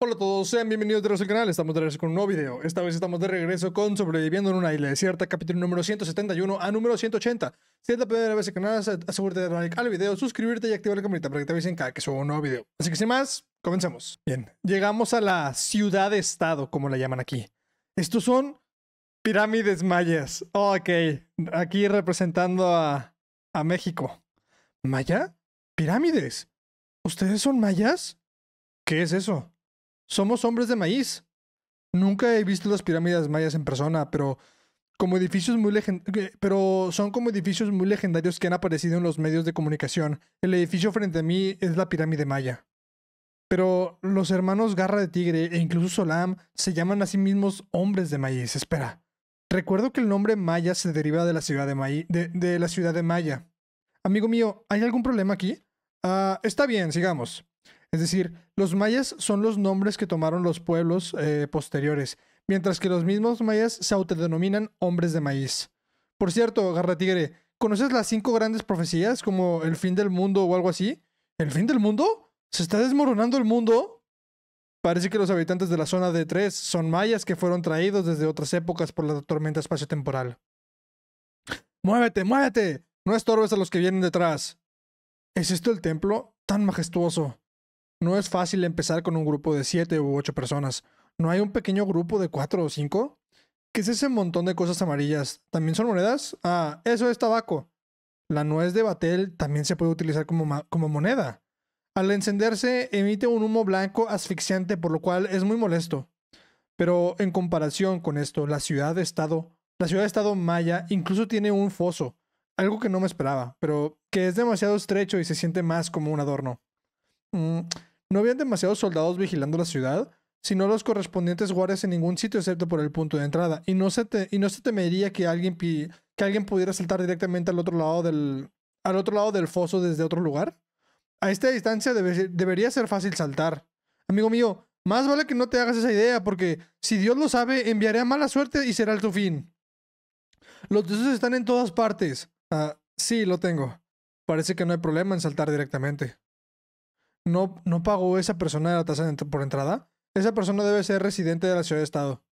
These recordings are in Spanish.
Hola a todos, sean bienvenidos de nuevo al canal, estamos de regreso con un nuevo video. Esta vez estamos de regreso con Sobreviviendo en una isla desierta, capítulo número 171 a número 180. Si es la primera vez que canal, asegúrate de darle like al video, suscribirte y activar la campanita para que te avisen cada que subo un nuevo video. Así que sin más, comencemos. Bien, llegamos a la ciudad-estado, como la llaman aquí. Estos son pirámides mayas. Ok, aquí representando a, a México. ¿Maya? ¿Pirámides? ¿Ustedes son mayas? ¿Qué es eso? somos hombres de maíz. Nunca he visto las pirámides mayas en persona, pero como edificios muy pero son como edificios muy legendarios que han aparecido en los medios de comunicación. El edificio frente a mí es la pirámide maya. Pero los hermanos Garra de Tigre e incluso Solam se llaman a sí mismos hombres de maíz. Espera. Recuerdo que el nombre Maya se deriva de la ciudad de, Maíz, de, la ciudad de Maya. Amigo mío, ¿hay algún problema aquí? Ah, está bien, sigamos. Es decir, los mayas son los nombres que tomaron los pueblos eh, posteriores, mientras que los mismos mayas se autodenominan hombres de maíz. Por cierto, Garra Tigre, ¿conoces las cinco grandes profecías como el fin del mundo o algo así? ¿El fin del mundo? ¿Se está desmoronando el mundo? Parece que los habitantes de la zona de 3 son mayas que fueron traídos desde otras épocas por la tormenta espaciotemporal. ¡Muévete, muévete! No estorbes a los que vienen detrás. ¿Es esto el templo? Tan majestuoso. No es fácil empezar con un grupo de 7 u 8 personas. ¿No hay un pequeño grupo de 4 o 5? ¿Qué es ese montón de cosas amarillas? ¿También son monedas? Ah, eso es tabaco. La nuez de batel también se puede utilizar como, como moneda. Al encenderse emite un humo blanco asfixiante por lo cual es muy molesto. Pero en comparación con esto, la ciudad de estado, la ciudad de estado maya incluso tiene un foso, algo que no me esperaba, pero que es demasiado estrecho y se siente más como un adorno. Mm, no habían demasiados soldados vigilando la ciudad, sino los correspondientes guardias en ningún sitio excepto por el punto de entrada, y no se, y no temería que alguien, que alguien pudiera saltar directamente al otro lado del, al otro lado del foso desde otro lugar. A esta distancia debería ser fácil saltar. Amigo mío, más vale que no te hagas esa idea, porque si Dios lo sabe, enviaré a mala suerte y será el tu fin. Los dioses están en todas partes. Ah, sí, lo tengo. Parece que no hay problema en saltar directamente no, no pagó esa persona la tasa por entrada, esa persona debe ser residente de la ciudad-estado.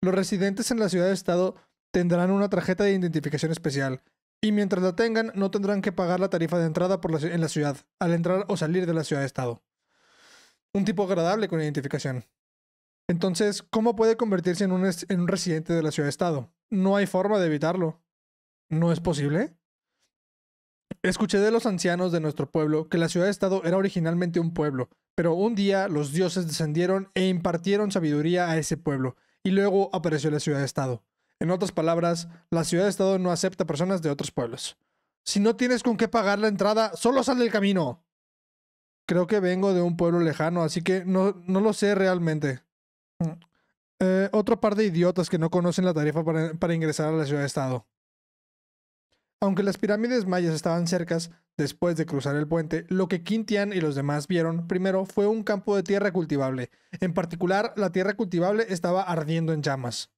de Los residentes en la ciudad-estado de tendrán una tarjeta de identificación especial y mientras la tengan no tendrán que pagar la tarifa de entrada por en la ciudad al entrar o salir de la ciudad-estado. de Un tipo agradable con identificación. Entonces, ¿cómo puede convertirse en un, residente de la ciudad-estado? de No hay forma de evitarlo. ¿No es posible? Escuché de los ancianos de nuestro pueblo que la ciudad-estado de era originalmente un pueblo, pero un día los dioses descendieron e impartieron sabiduría a ese pueblo, y luego apareció la ciudad-estado. de En otras palabras, la ciudad-estado de no acepta personas de otros pueblos. Si no tienes con qué pagar la entrada, solo sal del camino. Creo que vengo de un pueblo lejano, así que no, no lo sé realmente. Mm. Eh, otro par de idiotas que no conocen la tarifa para, ingresar a la ciudad-estado. de aunque las pirámides mayas estaban cercas, después de cruzar el puente, lo que Quintian y los demás vieron primero fue un campo de tierra cultivable. En particular, la tierra cultivable estaba ardiendo en llamas.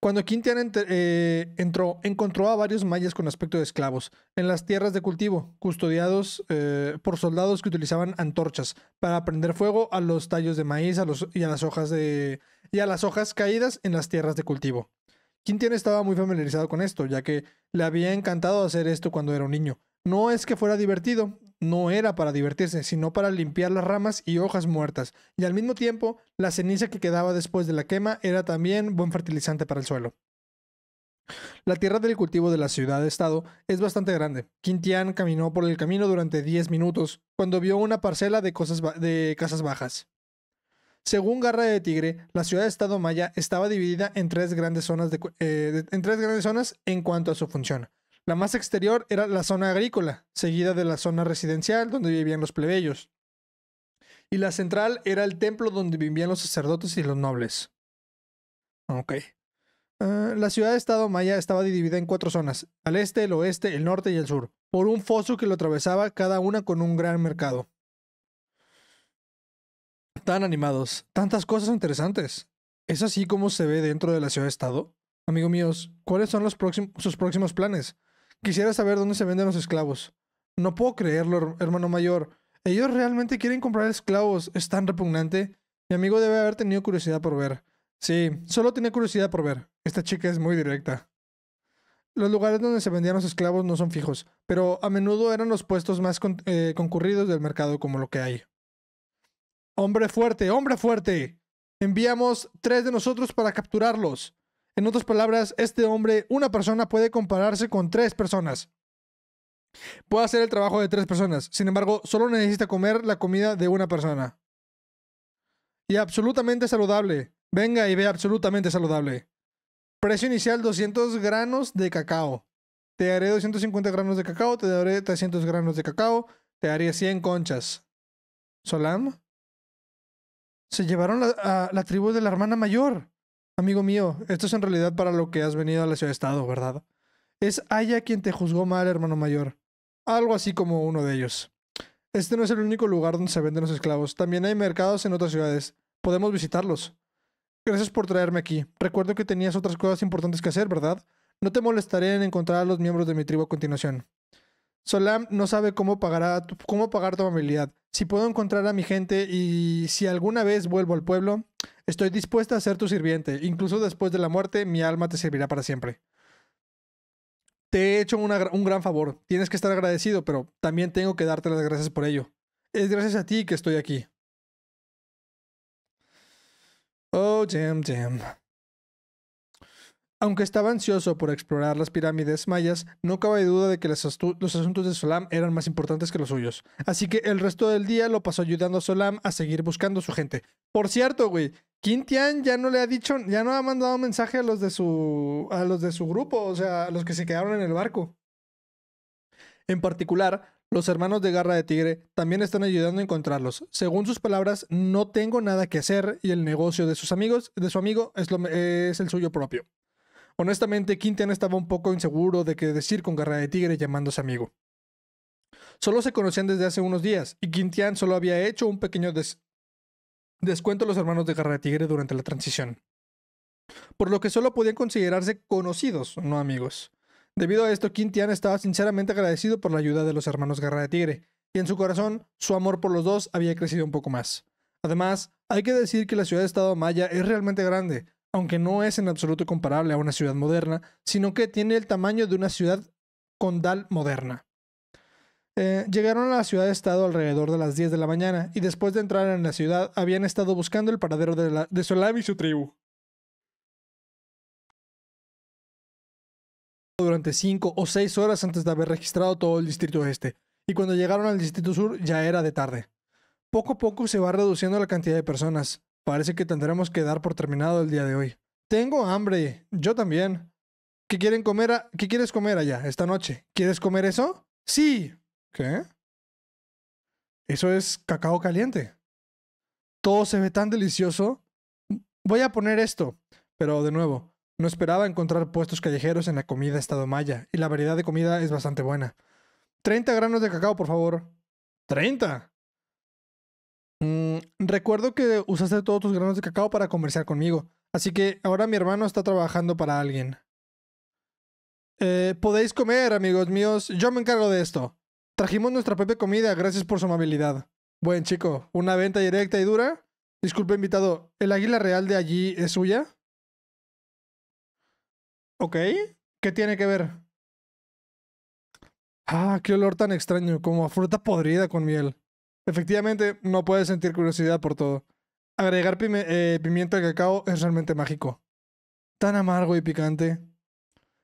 Cuando Quintian eh, entró, encontró a varios mayas con aspecto de esclavos, en las tierras de cultivo, custodiados eh, por soldados que utilizaban antorchas para prender fuego a los tallos de maíz y a las hojas caídas en las tierras de cultivo. Quintian estaba muy familiarizado con esto, ya que le había encantado hacer esto cuando era un niño. No es que fuera divertido, no era para divertirse, sino para limpiar las ramas y hojas muertas, y al mismo tiempo la ceniza que quedaba después de la quema era también buen fertilizante para el suelo. La tierra del cultivo de la ciudad-estado es bastante grande. Quintian caminó por el camino durante 10 minutos, cuando vio una parcela de casas bajas. Según Garra de Tigre, la ciudad de Estado Maya estaba dividida en tres grandes zonas, eh, en, tres grandes zonas en cuanto a su función. La más exterior era la zona agrícola, seguida de la zona residencial donde vivían los plebeyos. Y la central era el templo donde vivían los sacerdotes y los nobles. Ah, la ciudad de Estado Maya estaba dividida en cuatro zonas, al este, el oeste, el norte y el sur, por un foso que lo atravesaba cada una con un gran mercado tan animados, tantas cosas interesantes. ¿Es así como se ve dentro de la ciudad-estado? Amigo mío, ¿cuáles son sus próximos planes? Quisiera saber dónde se venden los esclavos. No puedo creerlo, hermano mayor. ¿Ellos realmente quieren comprar esclavos? Es tan repugnante. Mi amigo debe haber tenido curiosidad por ver. Sí, solo tenía curiosidad por ver. Esta chica es muy directa. Los lugares donde se vendían los esclavos no son fijos, pero a menudo eran los puestos más eh, concurridos del mercado como lo que hay. Hombre fuerte, hombre fuerte. Enviamos tres de nosotros para capturarlos. En otras palabras, este hombre, una persona puede compararse con tres personas. Puede hacer el trabajo de tres personas. Sin embargo, solo necesita comer la comida de una persona. Y absolutamente saludable. Venga y ve absolutamente saludable. Precio inicial 200 granos de cacao. Te daré 250 granos de cacao, te daré 300 granos de cacao, te daré 100 conchas. Solam, se llevaron a la tribu de la hermana mayor. Amigo mío, esto es en realidad para lo que has venido a la ciudad-estado, ¿verdad? Es Aya quien te juzgó mal, hermano mayor. Algo así como uno de ellos. Este no es el único lugar donde se venden los esclavos. También hay mercados en otras ciudades. Podemos visitarlos. Gracias por traerme aquí. Recuerdo que tenías otras cosas importantes que hacer, ¿verdad? No te molestaré en encontrar a los miembros de mi tribu a continuación. Solam no sabe cómo pagar, cómo pagar tu amabilidad. Si puedo encontrar a mi gente y si alguna vez vuelvo al pueblo, estoy dispuesta a ser tu sirviente. Incluso después de la muerte, mi alma te servirá para siempre. Te he hecho un gran favor. Tienes que estar agradecido, pero también tengo que darte las gracias por ello. Es gracias a ti que estoy aquí. Oh, damn, damn. Aunque estaba ansioso por explorar las pirámides mayas, no cabe duda de que los, asuntos de Solam eran más importantes que los suyos. Así que el resto del día lo pasó ayudando a Solam a seguir buscando a su gente. Por cierto, güey, Quintian ya no le ha dicho, ya no ha mandado mensaje a los de su, a los de su grupo, o sea, a los que se quedaron en el barco. En particular, los hermanos de Garra de Tigre también están ayudando a encontrarlos. Según sus palabras, no tengo nada que hacer y el negocio de sus amigos, de su amigo, es el suyo propio. Honestamente, Quintian estaba un poco inseguro de qué decir con Garra de Tigre llamándose amigo. Solo se conocían desde hace unos días y Quintian solo había hecho un pequeño descuento a los hermanos de Garra de Tigre durante la transición. Por lo que solo podían considerarse conocidos, no amigos. Debido a esto, Quintian estaba sinceramente agradecido por la ayuda de los hermanos Garra de Tigre, y en su corazón, su amor por los dos había crecido un poco más. Además, hay que decir que la ciudad de Estado Maya es realmente grande, aunque no es en absoluto comparable a una ciudad moderna, sino que tiene el tamaño de una ciudad condal moderna. Eh, llegaron a la ciudad-estado de alrededor de las 10 de la mañana y después de entrar en la ciudad habían estado buscando el paradero de, su y su tribu. Durante 5 o 6 horas antes de haber registrado todo el distrito este, y cuando llegaron al distrito sur ya era de tarde. Poco a poco se va reduciendo la cantidad de personas, Parece que tendremos que dar por terminado el día de hoy. Tengo hambre, yo también. ¿Qué quieren comer? ¿Qué quieres comer allá esta noche? ¿Quieres comer eso? Sí. ¿Qué? Eso es cacao caliente. Todo se ve tan delicioso. Voy a poner esto, pero de nuevo, no esperaba encontrar puestos callejeros en la comida estado maya, y la variedad de comida es bastante buena. 30 granos de cacao, por favor. ¿30? Mm, recuerdo que usaste todos tus granos de cacao para conversar conmigo, así que ahora mi hermano está trabajando para alguien. Eh, podéis comer, amigos míos, yo me encargo de esto. Trajimos nuestra propia comida, gracias por su amabilidad. Buen chico, una venta directa y dura. Disculpe, invitado, ¿el águila real de allí es suya? Ok, ¿qué tiene que ver? Ah, qué olor tan extraño, como a fruta podrida con miel. Efectivamente, no puedes sentir curiosidad por todo. Agregar eh, pimienta al cacao es realmente mágico. Tan amargo y picante.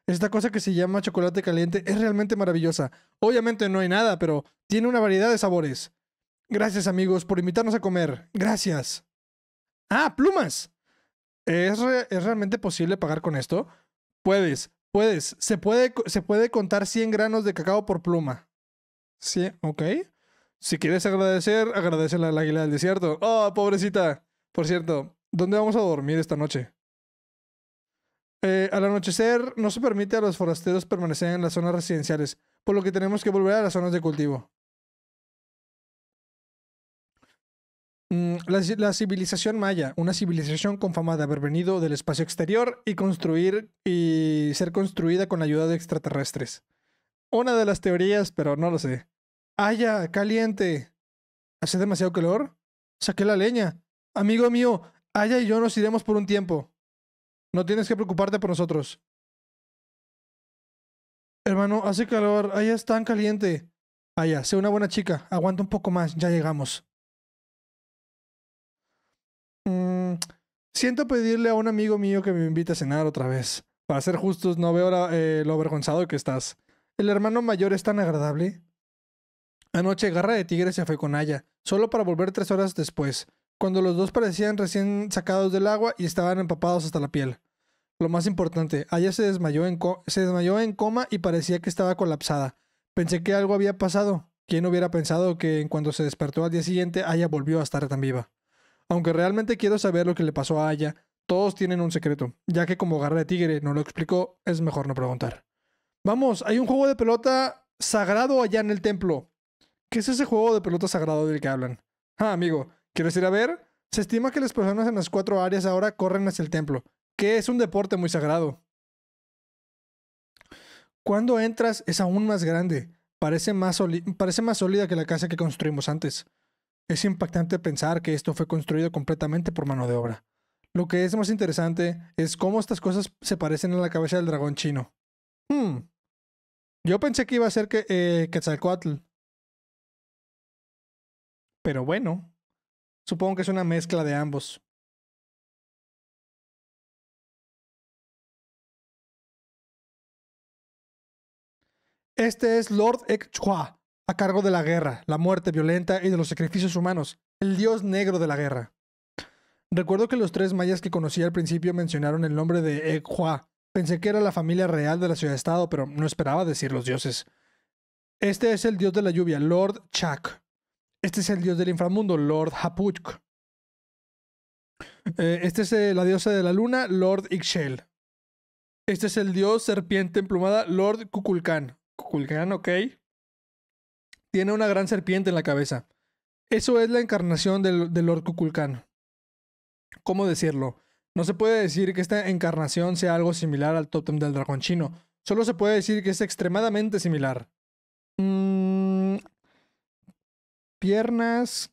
Esta cosa que se llama chocolate caliente es realmente maravillosa. Obviamente no hay nada, pero tiene una variedad de sabores. Gracias amigos por invitarnos a comer. Gracias. Ah, plumas. ¿Es, ¿Es, realmente posible pagar con esto? Puedes, puedes. Se puede, se puede contar 100 granos de cacao por pluma. Sí, ok. Si quieres agradecer, agradece al águila del desierto. Oh, pobrecita. Por cierto, ¿dónde vamos a dormir esta noche? Eh, al anochecer no se permite a los forasteros permanecer en las zonas residenciales, por lo que tenemos que volver a las zonas de cultivo. Mm, la, civilización maya, una civilización con fama de haber venido del espacio exterior y construir y ser construida con la ayuda de extraterrestres. Una de las teorías, pero no lo sé. Aya, caliente. Hace demasiado calor. Saqué la leña. Amigo mío, Aya y yo nos iremos por un tiempo. No tienes que preocuparte por nosotros. Hermano, hace calor. Aya es tan caliente. Aya, sé una buena chica. Aguanta un poco más. Ya llegamos. Mm, siento pedirle a un amigo mío que me invite a cenar otra vez. Para ser justos, no veo eh, lo avergonzado que estás. El hermano mayor es tan agradable. Anoche Garra de Tigre se fue con Aya, solo para volver tres horas después, cuando los dos parecían recién sacados del agua y estaban empapados hasta la piel. Lo más importante, Aya se desmayó en, coma y parecía que estaba colapsada. Pensé que algo había pasado. ¿Quién hubiera pensado que en cuando se despertó al día siguiente, Aya volvió a estar tan viva? Aunque realmente quiero saber lo que le pasó a Aya, todos tienen un secreto, ya que como garra de tigre no lo explicó, es mejor no preguntar. Vamos, hay un juego de pelota sagrado allá en el templo. ¿Qué es ese juego de pelota sagrado del que hablan? Ah, amigo, ¿quieres ir a ver? Se estima que las personas en las cuatro áreas ahora corren hacia el templo, que es un deporte muy sagrado. Cuando entras es aún más grande, parece más, parece más sólida que la casa que construimos antes. Es impactante pensar que esto fue construido completamente por mano de obra. Lo que es más interesante es cómo estas cosas se parecen a la cabeza del dragón chino. Hmm. Yo pensé que iba a ser que, eh, pero bueno, supongo que es una mezcla de ambos. Este es Lord Ekchua, a cargo de la guerra, la muerte violenta y de los sacrificios humanos, el dios negro de la guerra. Recuerdo que los tres mayas que conocí al principio mencionaron el nombre de Ekchua. Pensé que era la familia real de la ciudad-estado, pero no esperaba decir los dioses. Este es el dios de la lluvia, Lord Chak. Este es el dios del inframundo, Lord Hapuchk. Eh, este es eh, la diosa de la luna, Lord Ixchel. Este es el dios serpiente emplumada, Lord Kukulkan. Kukulkan, ok. Tiene una gran serpiente en la cabeza. Eso es la encarnación del, Lord Kukulkan. ¿Cómo decirlo? No se puede decir que esta encarnación sea algo similar al tótem del dragón chino. Solo se puede decir que es extremadamente similar. Mmm piernas,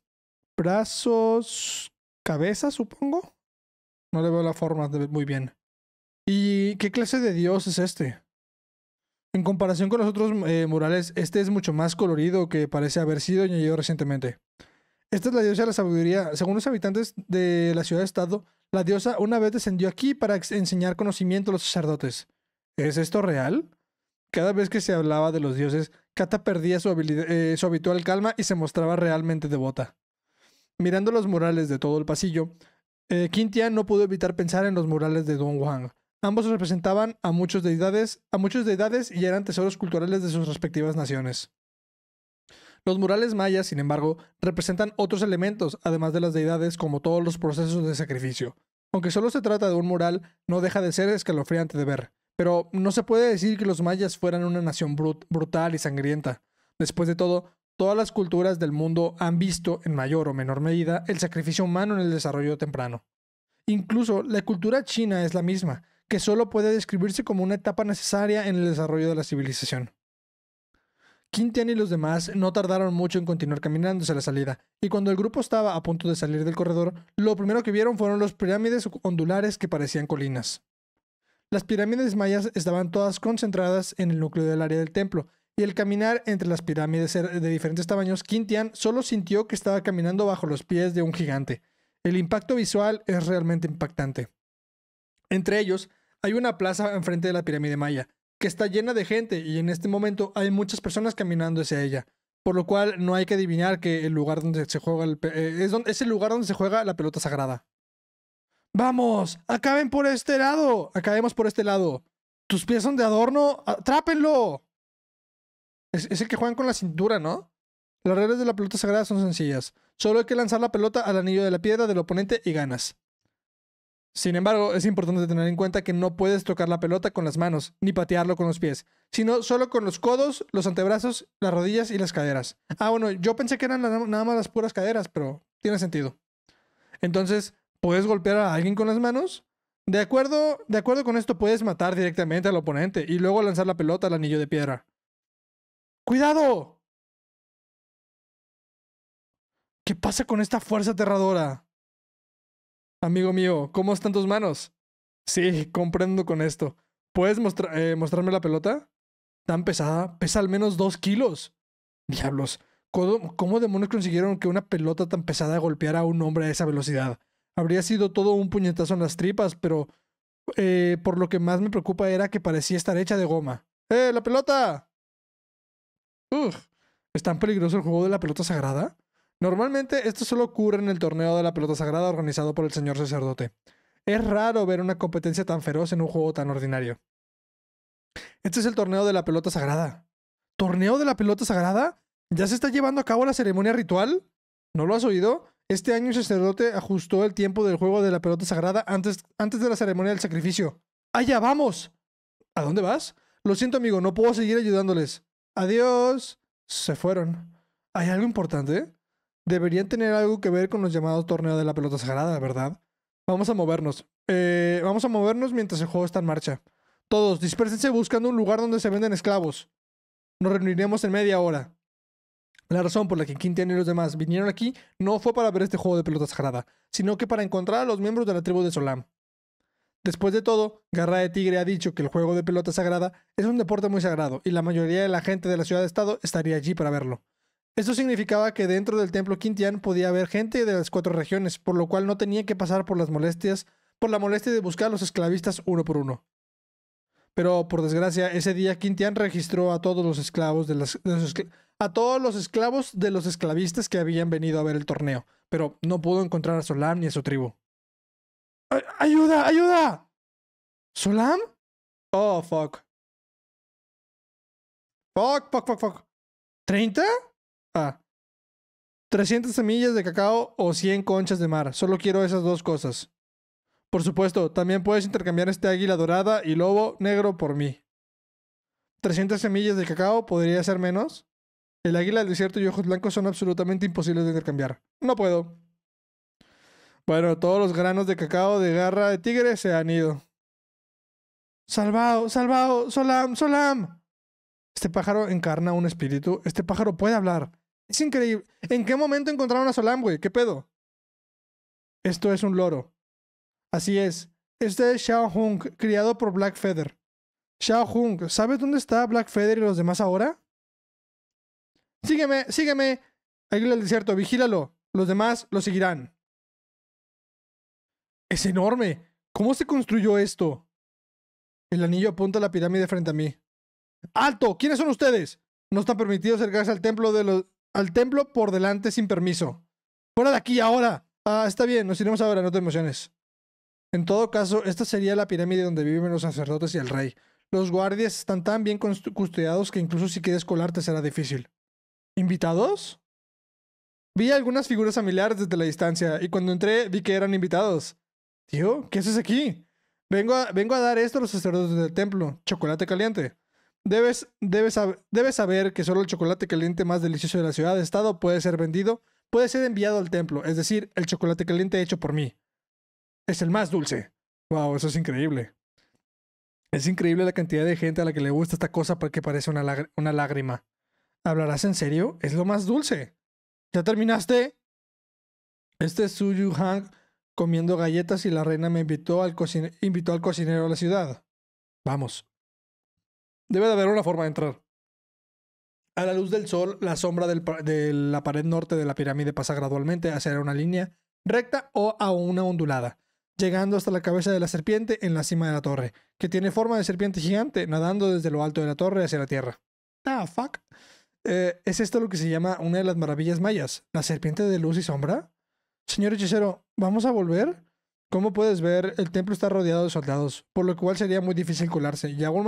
brazos, cabeza, supongo. No le veo la forma muy bien. ¿Y qué clase de dios es este? En comparación con los otros eh, murales, este es mucho más colorido que parece haber sido añadido recientemente. Esta es la diosa de la sabiduría. Según los habitantes de la ciudad-estado, de la diosa una vez descendió aquí para enseñar conocimiento a los sacerdotes. ¿Es esto real? Cada vez que se hablaba de los dioses, Kata perdía eh, su, habitual calma y se mostraba realmente devota. Mirando los murales de todo el pasillo, Quintian eh, no pudo evitar pensar en los murales de Don Wang. Ambos representaban a muchos deidades, a muchos deidades y eran tesoros culturales de sus respectivas naciones. Los murales mayas, sin embargo, representan otros elementos, además de las deidades, como todos los procesos de sacrificio. Aunque solo se trata de un mural, no deja de ser escalofriante de ver. Pero no se puede decir que los mayas fueran una nación brutal y sangrienta. Después de todo, todas las culturas del mundo han visto, en mayor o menor medida, el sacrificio humano en el desarrollo temprano. Incluso la cultura china es la misma, que solo puede describirse como una etapa necesaria en el desarrollo de la civilización. Quintian y los demás no tardaron mucho en continuar caminándose hacia la salida, y cuando el grupo estaba a punto de salir del corredor, lo primero que vieron fueron los pirámides ondulares que parecían colinas. Las pirámides mayas estaban todas concentradas en el núcleo del área del templo, y el caminar entre las pirámides de diferentes tamaños, Quintian solo sintió que estaba caminando bajo los pies de un gigante. El impacto visual es realmente impactante. Entre ellos, hay una plaza enfrente de la pirámide maya, que está llena de gente y en este momento hay muchas personas caminando hacia ella, por lo cual no hay que adivinar que el lugar donde se juega eh, es el lugar donde se juega la pelota sagrada. Vamos, acaben por este lado. Acabemos por este lado. Tus pies son de adorno. ¡Atrápenlo! Es, el que juegan con la cintura, ¿no? Las reglas de la pelota sagrada son sencillas. Solo hay que lanzar la pelota al anillo de la piedra del oponente y ganas. Sin embargo, es importante tener en cuenta que no puedes tocar la pelota con las manos, ni patearlo con los pies, sino solo con los codos, los antebrazos, las rodillas y las caderas. Ah, bueno, yo pensé que eran nada más las puras caderas, pero tiene sentido. Entonces, puedes golpear a alguien con las manos. De acuerdo, de acuerdo con esto, puedes matar directamente al oponente y luego lanzar la pelota al anillo de piedra. ¡Cuidado! ¿Qué pasa con esta fuerza aterradora? Amigo mío, ¿cómo están tus manos? Sí, comprendo con esto. ¿Puedes eh, mostrarme la pelota? Tan pesada, pesa al menos dos kilos. Diablos, ¿cómo demonios consiguieron que una pelota tan pesada golpeara a un hombre a esa velocidad? habría sido todo un puñetazo en las tripas, pero eh, por lo que más me preocupa era que parecía estar hecha de goma. ¡Eh, la pelota! ¡Uf! ¿Es tan peligroso el juego de la pelota sagrada? Normalmente esto solo ocurre en el torneo de la pelota sagrada organizado por el señor sacerdote. Es raro ver una competencia tan feroz en un juego tan ordinario. Este es el torneo de la pelota sagrada. ¿Torneo de la pelota sagrada? ¿Ya se está llevando a cabo la ceremonia ritual? ¿No lo has oído? Este año el sacerdote ajustó el tiempo del juego de la pelota sagrada antes, antes de la ceremonia del sacrificio. ¡Allá vamos! ¿A dónde vas? Lo siento, amigo, no puedo seguir ayudándoles. Adiós. Se fueron. ¿Hay algo importante? Deberían tener algo que ver con los llamados torneos de la pelota sagrada, ¿verdad? Vamos a movernos. Eh, vamos a movernos mientras el juego está en marcha. Todos, dispersense buscando un lugar donde se venden esclavos. Nos reuniremos en media hora. La razón por la que Quintian y los demás vinieron aquí no fue para ver este juego de pelota sagrada, sino que para encontrar a los miembros de la tribu de Solam. Después de todo, Garra de Tigre ha dicho que el juego de pelota sagrada es un deporte muy sagrado y la mayoría de la gente de la ciudad-estado estaría allí para verlo. Esto significaba que dentro del templo Quintian podía haber gente de las cuatro regiones, por lo cual no tenía que pasar por las molestias, por la molestia de buscar a los esclavistas uno por uno. Pero por desgracia, ese día Quintian registró a todos los esclavos de las, a todos los esclavos de los esclavistas que habían venido a ver el torneo, pero no pudo encontrar a Solam ni a su tribu. ¡Ayuda! ¡Ayuda! ¿Solam? Oh, fuck. Fuck, fuck, fuck, fuck. ¿30? Ah. 300 semillas de cacao o 100 conchas de mar. Solo quiero esas dos cosas. Por supuesto, también puedes intercambiar este águila dorada y lobo negro por mí. 300 semillas de cacao podría ser menos. El águila del desierto y ojos blancos son absolutamente imposibles de intercambiar. No puedo. Bueno, todos los granos de cacao de garra de tigre se han ido. Salvado, salvado, Solam, Solam. Este pájaro encarna un espíritu. Este pájaro puede hablar. Es increíble. ¿En qué momento encontraron a Solam, güey? ¿Qué pedo? Esto es un loro. Así es. Este es Xiao Hung, criado por Black Feather. Xiao Hung, ¿sabes dónde está Black Feather y los demás ahora? Sígueme, sígueme. Águila del desierto, vigílalo. Los demás lo seguirán. Es enorme. ¿Cómo se construyó esto? El anillo apunta a la pirámide frente a mí. ¡Alto! ¿Quiénes son ustedes? No está permitido acercarse al templo de los, al templo por delante sin permiso. ¡Fuera de aquí ahora! Ah, está bien, nos iremos ahora, no te emociones. En todo caso, esta sería la pirámide donde viven los sacerdotes y el rey. Los guardias están tan bien custodiados que incluso si quieres colarte será difícil. ¿Invitados? Vi algunas figuras familiares desde la distancia y cuando entré vi que eran invitados. Tío, ¿qué haces aquí? Vengo a, dar esto a los sacerdotes del templo, chocolate caliente. Debes, saber que solo el chocolate caliente más delicioso de la ciudad de estado puede ser vendido, puede ser enviado al templo, es decir, el chocolate caliente hecho por mí. Es el más dulce. Wow, eso es increíble. Es increíble la cantidad de gente a la que le gusta esta cosa porque parece una lágrima. ¿Hablarás en serio? Es lo más dulce. ¿Ya terminaste? Este es Hang comiendo galletas y la reina me invitó al, invitó al cocinero a la ciudad. Vamos. Debe de haber una forma de entrar. A la luz del sol, la sombra de la pared norte de la pirámide pasa gradualmente hacia una línea recta o a una ondulada, llegando hasta la cabeza de la serpiente en la cima de la torre, que tiene forma de serpiente gigante nadando desde lo alto de la torre hacia la tierra. Ah, fuck. Eh, es esto lo que se llama una de las maravillas mayas, la serpiente de luz y sombra. Señor hechicero, ¿vamos a volver? Como puedes ver, el templo está rodeado de soldados, por lo cual sería muy difícil colarse y aún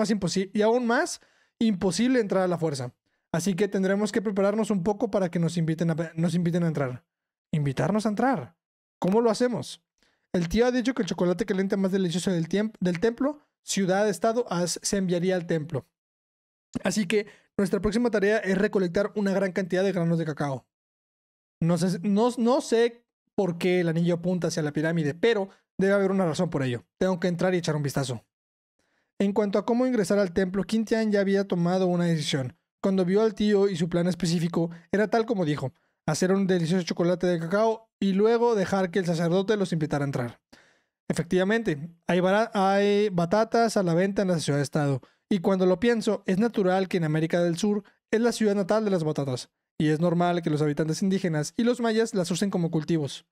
más, imposible entrar a la fuerza. Así que tendremos que prepararnos un poco para que nos inviten, a, nos inviten a entrar. ¿Invitarnos a entrar? ¿Cómo lo hacemos? El tío ha dicho que el chocolate caliente más delicioso del, del templo, ciudad, estado, se enviaría al templo. Así que nuestra próxima tarea es recolectar una gran cantidad de granos de cacao. No sé, por qué el anillo apunta hacia la pirámide, pero debe haber una razón por ello. Tengo que entrar y echar un vistazo. En cuanto a cómo ingresar al templo, Quintian ya había tomado una decisión. Cuando vio al tío y su plan específico, era tal como dijo, hacer un delicioso chocolate de cacao y luego dejar que el sacerdote los invitara a entrar. Efectivamente, hay batatas a la venta en la ciudad de estado. Y cuando lo pienso, es natural que en América del Sur es la ciudad natal de las batatas, y es normal que los habitantes indígenas y los mayas las usen como cultivos.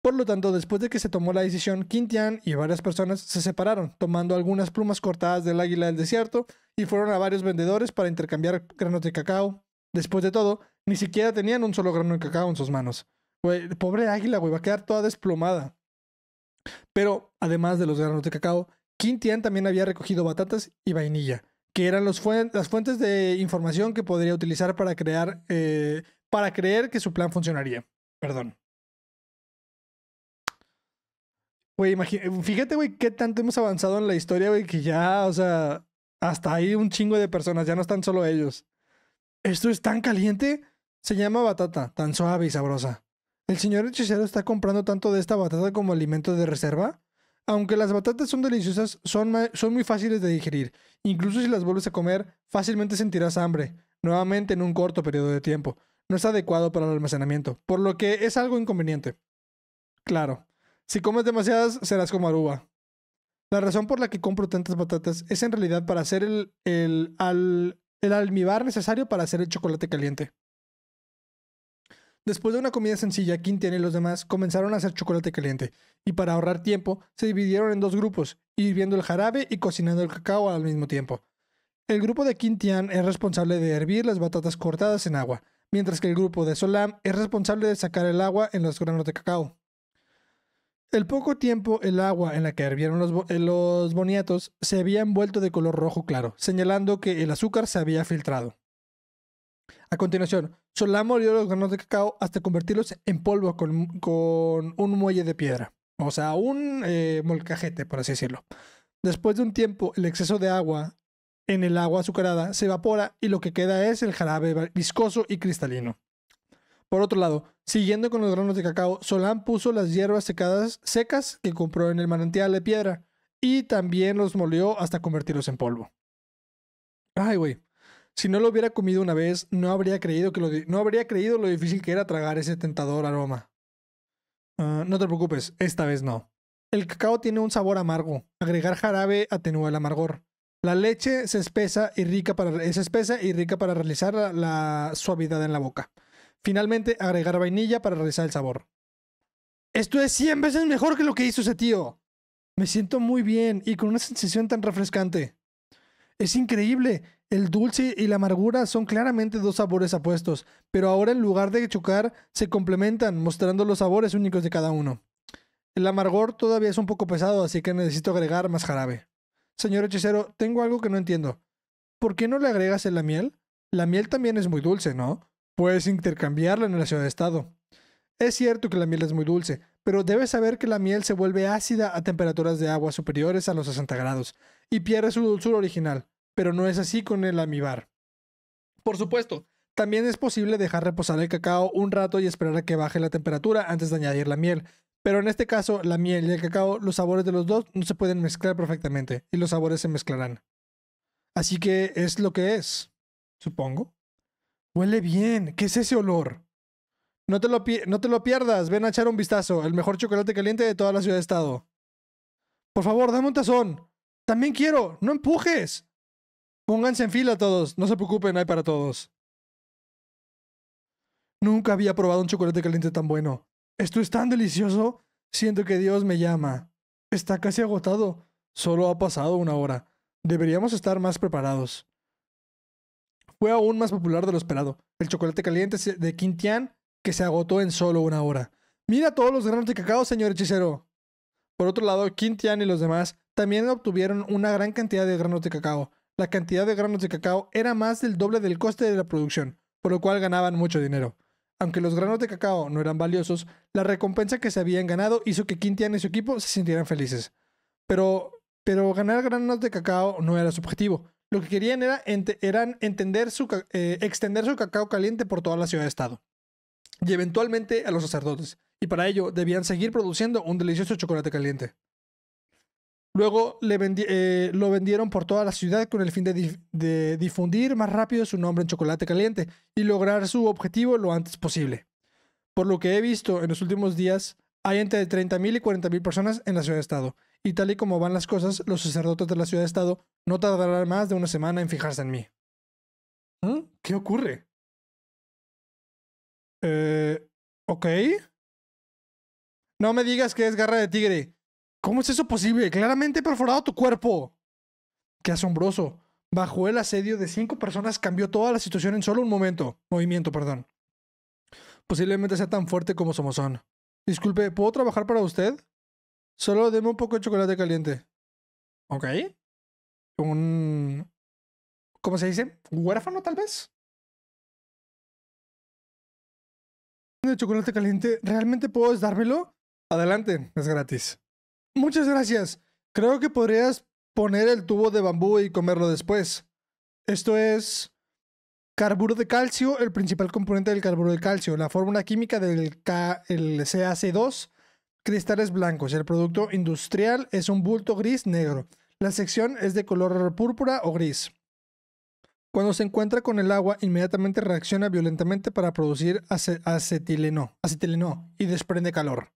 Por lo tanto, después de que se tomó la decisión, Quintian y varias personas se separaron, tomando algunas plumas cortadas del águila del desierto y fueron a varios vendedores para intercambiar granos de cacao. Después de todo, ni siquiera tenían un solo grano de cacao en sus manos. pobre águila, güey, va a quedar toda desplomada. Pero, además de los granos de cacao, Quintian también había recogido batatas y vainilla, que eran las fuentes de información que podría utilizar para crear, eh, para creer que su plan funcionaría. Perdón. Eh, fíjate, güey, qué tanto hemos avanzado en la historia, güey, que ya, o sea, hasta hay un chingo de personas, ya no están solo ellos. Esto es tan caliente. Se llama batata, tan suave y sabrosa. ¿El señor hechicero está comprando tanto de esta batata como alimento de reserva? Aunque las batatas son deliciosas, son, muy fáciles de digerir. Incluso si las vuelves a comer, fácilmente sentirás hambre, nuevamente en un corto periodo de tiempo. No es adecuado para el almacenamiento, por lo que es algo inconveniente. Claro, si comes demasiadas, serás como Aruba. La razón por la que compro tantas batatas es en realidad para hacer el, el, necesario para hacer el chocolate caliente. Después de una comida sencilla, Quintian y los demás comenzaron a hacer chocolate caliente, y para ahorrar tiempo, se dividieron en dos grupos, hirviendo el jarabe y cocinando el cacao al mismo tiempo. El grupo de Quintian es responsable de hervir las batatas cortadas en agua, mientras que el grupo de Solam es responsable de sacar el agua en los granos de cacao. El poco tiempo el agua en la que hervieron los, eh, los boniatos se había envuelto de color rojo claro, señalando que el azúcar se había filtrado. A continuación, Solán molió los granos de cacao hasta convertirlos en polvo con, un muelle de piedra, o sea, un eh, molcajete, por así decirlo. Después de un tiempo, el exceso de agua en el agua azucarada se evapora y lo que queda es el jarabe viscoso y cristalino. Por otro lado, siguiendo con los granos de cacao, Solán puso las hierbas secadas, secas que compró en el manantial de piedra y también los molió hasta convertirlos en polvo. Ay, güey. Si no lo hubiera comido una vez, no habría creído, lo, no habría creído lo difícil que era tragar ese tentador aroma. Ah, no te preocupes, esta vez no. El cacao tiene un sabor amargo. Agregar jarabe atenúa el amargor. La leche se espesa y rica para, es espesa y rica para realizar la, la suavidad en la boca. Finalmente, agregar vainilla para realizar el sabor. Esto es 100 veces mejor que lo que hizo ese tío. Me siento muy bien y con una sensación tan refrescante. Es increíble. El dulce y la amargura son claramente dos sabores apuestos, pero ahora en lugar de chocar, se complementan, mostrando los sabores únicos de cada uno. El amargor todavía es un poco pesado, así que necesito agregar más jarabe. Señor hechicero, tengo algo que no entiendo. ¿Por qué no le agregas en la miel? La miel también es muy dulce, ¿no? Puedes intercambiarla en la ciudad de estado. Es cierto que la miel es muy dulce, pero debes saber que la miel se vuelve ácida a temperaturas de agua superiores a los 60 grados y pierde su dulzura original pero no es así con el amibar. Por supuesto, también es posible dejar reposar el cacao un rato y esperar a que baje la temperatura antes de añadir la miel. Pero en este caso, la miel y el cacao, los sabores de los dos no se pueden mezclar perfectamente y los sabores se mezclarán. Así que es lo que es, supongo. Huele bien, ¿qué es ese olor? No te, lo pierdas, ven a echar un vistazo, el mejor chocolate caliente de toda la ciudad de estado. Por favor, dame un tazón. También quiero, no empujes. Pónganse en fila todos, no se preocupen, hay para todos. Nunca había probado un chocolate caliente tan bueno. Esto es tan delicioso. Siento que Dios me llama. Está casi agotado. Solo ha pasado una hora. Deberíamos estar más preparados. Fue aún más popular de lo esperado. El chocolate caliente de Quintian que se agotó en solo una hora. Mira todos los granos de cacao, señor hechicero. Por otro lado, Quintian y los demás también obtuvieron una gran cantidad de granos de cacao, la cantidad de granos de cacao era más del doble del coste de la producción, por lo cual ganaban mucho dinero. Aunque los granos de cacao no eran valiosos, la recompensa que se habían ganado hizo que Quintian y su equipo se sintieran felices. Pero, pero ganar granos de cacao no era su objetivo. Lo que querían era entender eh, extender su cacao caliente por toda la ciudad-estado. Y eventualmente a los sacerdotes. Y para ello debían seguir produciendo un delicioso chocolate caliente. Luego le eh, lo vendieron por toda la ciudad con el fin de, difundir más rápido su nombre en chocolate caliente y lograr su objetivo lo antes posible. Por lo que he visto en los últimos días, hay entre 30.000 y 40.000 personas en la ciudad-estado, de y tal y como van las cosas, los sacerdotes de la ciudad-estado de no tardarán más de una semana en fijarse en mí. ¿Eh? ¿Qué ocurre? Eh, ok. No me digas que es garra de tigre. ¿Cómo es eso posible? Claramente perforado tu cuerpo. Qué asombroso. Bajo el asedio de cinco personas cambió toda la situación en solo un momento. Movimiento, perdón. Posiblemente sea tan fuerte como Somosón. Disculpe, ¿puedo trabajar para usted? Solo deme un poco de chocolate caliente. ¿Ok? Un... ¿Cómo se dice? ¿Huérfano, tal vez? ¿De chocolate caliente? ¿Realmente puedo dármelo? Adelante, es gratis. Muchas gracias. Creo que podrías poner el tubo de bambú y comerlo después. Esto es carburo de calcio, el principal componente del carburo de calcio, la fórmula química del CaC2, cristales blancos. El producto industrial es un bulto gris negro. La sección es de color púrpura o gris. Cuando se encuentra con el agua, inmediatamente reacciona violentamente para producir acetileno, acetileno y desprende calor.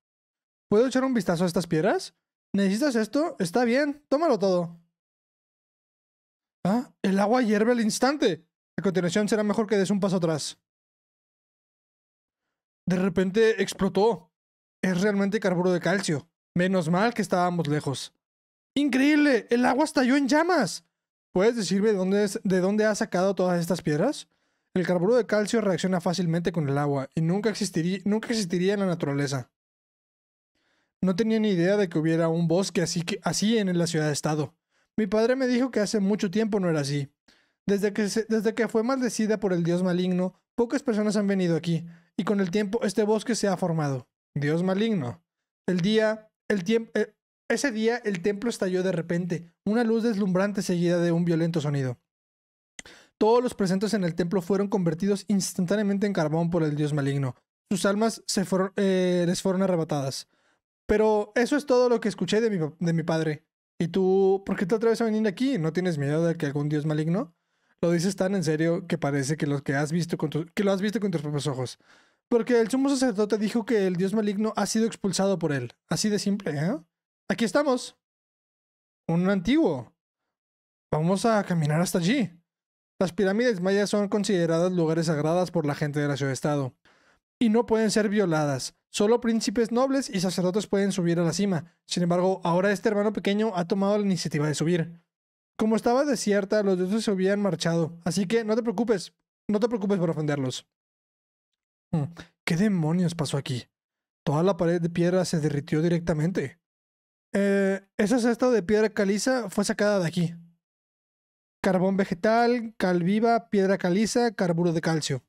¿Puedo echar un vistazo a estas piedras? ¿Necesitas esto? Está bien, tómalo todo. ¿Ah? El agua hierve al instante. A continuación será mejor que des un paso atrás. De repente explotó. Es realmente carburo de calcio. Menos mal que estábamos lejos. ¡Increíble! ¡El agua estalló en llamas! ¿Puedes decirme de dónde, es, de dónde has sacado todas estas piedras? El carburo de calcio reacciona fácilmente con el agua y nunca existiría en la naturaleza. No tenía ni idea de que hubiera un bosque así, así en la ciudad-estado. Mi padre me dijo que hace mucho tiempo no era así. Desde que, desde que fue maldecida por el dios maligno, pocas personas han venido aquí, y con el tiempo este bosque se ha formado. Dios maligno. El día, el eh, ese día el templo estalló de repente, una luz deslumbrante seguida de un violento sonido. Todos los presentes en el templo fueron convertidos instantáneamente en carbón por el dios maligno. Sus almas se eh, les fueron arrebatadas. Pero eso es todo lo que escuché de mi, padre. ¿Y tú por qué te atreves a venir aquí? ¿No tienes miedo de que algún dios maligno? Lo dices tan en serio que parece que lo, que, has visto con que lo has visto con tus propios ojos. Porque el sumo sacerdote dijo que el dios maligno ha sido expulsado por él. Así de simple, ¿eh? Aquí estamos. Un antiguo. Vamos a caminar hasta allí. Las pirámides mayas son consideradas lugares sagradas por la gente de la ciudad-estado y no pueden ser violadas. Solo príncipes nobles y sacerdotes pueden subir a la cima. Sin embargo, ahora este hermano pequeño ha tomado la iniciativa de subir. Como estaba desierta, los dioses se habían marchado, así que no te preocupes, no te preocupes por ofenderlos. Hmm, ¿Qué demonios pasó aquí? Toda la pared de piedra se derritió directamente. Eh, esa cesta de piedra caliza fue sacada de aquí. Carbón vegetal, cal viva, piedra caliza, carburo de calcio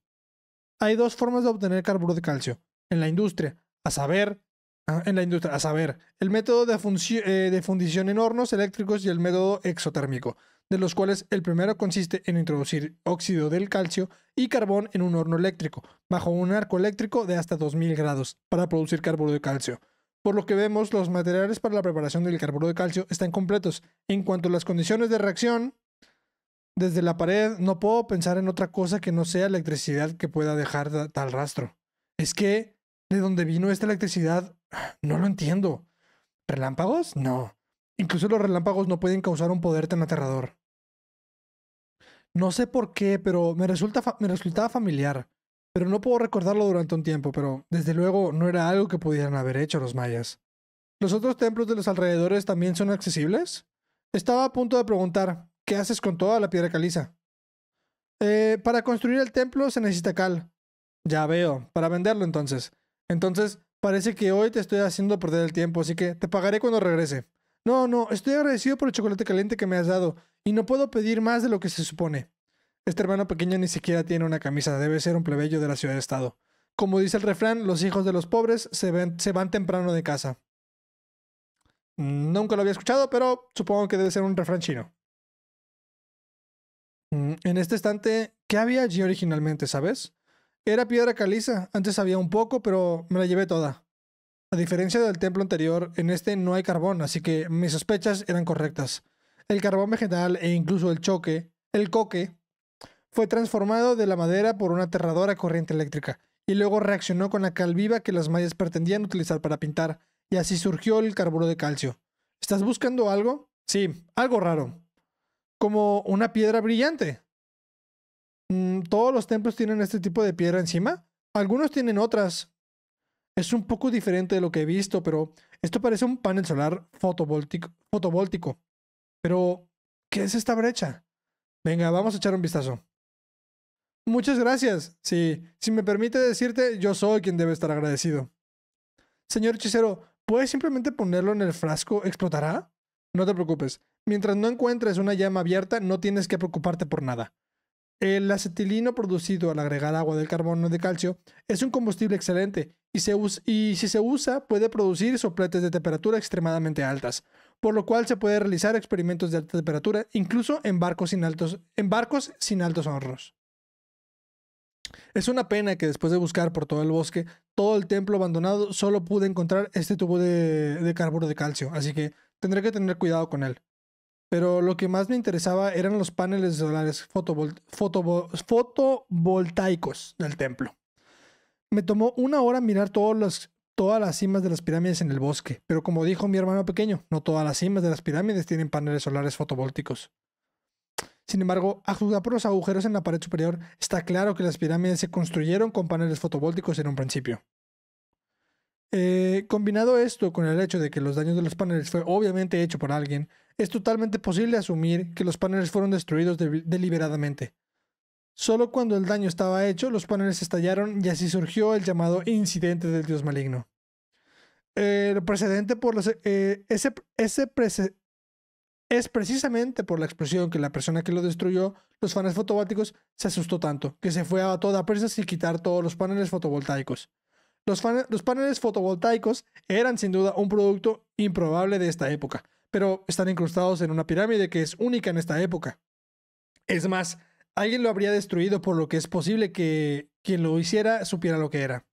hay dos formas de obtener carburo de calcio en la industria, a saber, ah, en la industria, a saber, el método de, eh, de fundición en hornos eléctricos y el método exotérmico, de los cuales el primero consiste en introducir óxido del calcio y carbón en un horno eléctrico, bajo un arco eléctrico de hasta 2000 grados, para producir carburo de calcio. Por lo que vemos, los materiales para la preparación del carburo de calcio están completos en cuanto a las condiciones de reacción desde la pared, no puedo pensar en otra cosa que no sea electricidad que pueda dejar tal rastro. Es que, ¿de dónde vino esta electricidad? No lo entiendo. ¿Relámpagos? No. Incluso los relámpagos no pueden causar un poder tan aterrador. No sé por qué, pero me, resulta me resultaba familiar. Pero no puedo recordarlo durante un tiempo, pero desde luego no era algo que pudieran haber hecho los mayas. ¿Los otros templos de los alrededores también son accesibles? Estaba a punto de preguntar, ¿Qué haces con toda la piedra caliza? Eh, para construir el templo se necesita cal. Ya veo, para venderlo entonces. Entonces, parece que hoy te estoy haciendo perder el tiempo, así que te pagaré cuando regrese. No, no, estoy agradecido por el chocolate caliente que me has dado, y no puedo pedir más de lo que se supone. Este hermano pequeño ni siquiera tiene una camisa, debe ser un plebeyo de la ciudad de estado. Como dice el refrán, los hijos de los pobres se van temprano de casa. Mm, nunca lo había escuchado, pero supongo que debe ser un refrán chino. Mm, en este estante, ¿qué había allí originalmente, sabes? Era piedra caliza. Antes había un poco, pero me la llevé toda. A diferencia del templo anterior, en este no hay carbón, así que mis sospechas eran correctas. El carbón vegetal e incluso el choque, el coque, fue transformado de la madera por una aterradora corriente eléctrica, y luego reaccionó con la cal viva que las mayas pretendían utilizar para pintar, y así surgió el carburo de calcio. ¿Estás buscando algo? Sí, algo raro como una piedra brillante. Mm, todos los templos tienen este tipo de piedra encima. Algunos tienen otras. Es un poco diferente de lo que he visto, pero esto parece un panel solar fotovoltaico. Pero, ¿qué es esta brecha? Venga, vamos a echar un vistazo. Muchas gracias. Sí, si me permite decirte, yo soy quien debe estar agradecido. Señor hechicero, ¿puedes simplemente ponerlo en el frasco? ¿Explotará? No te preocupes. Mientras no encuentres una llama abierta, no tienes que preocuparte por nada. El acetilino producido al agregar agua del carbono de calcio es un combustible excelente y, si se usa puede producir sopletes de temperatura extremadamente altas, por lo cual se puede realizar experimentos de alta temperatura incluso en barcos sin altos, en barcos sin altos Es una pena que después de buscar por todo el bosque, todo el templo abandonado, solo pude encontrar este tubo de, de carburo de calcio, así que tendré que tener cuidado con él. Pero lo que más me interesaba eran los paneles solares fotovoltaicos del templo. Me tomó una hora mirar todas las cimas de las pirámides en el bosque, pero como dijo mi hermano pequeño, no todas las cimas de las pirámides tienen paneles solares fotovoltaicos. Sin embargo, a juzgar por los agujeros en la pared superior, está claro que las pirámides se construyeron con paneles fotovoltaicos en un principio. Eh, combinado esto con el hecho de que los daños de los paneles fue obviamente hecho por alguien, es totalmente posible asumir que los paneles fueron destruidos deliberadamente. Solo cuando el daño estaba hecho, los paneles estallaron y así surgió el llamado incidente del dios maligno. El precedente por los, eh, ese, es precisamente por la explosión que la persona que lo destruyó, los paneles fotovoltaicos, se asustó tanto, que se fue a toda prisa sin quitar todos los paneles fotovoltaicos. los paneles fotovoltaicos eran sin duda un producto improbable de esta época, pero están incrustados en una pirámide que es única en esta época. Es más, alguien lo habría destruido por lo que es posible que quien lo hiciera supiera lo que era.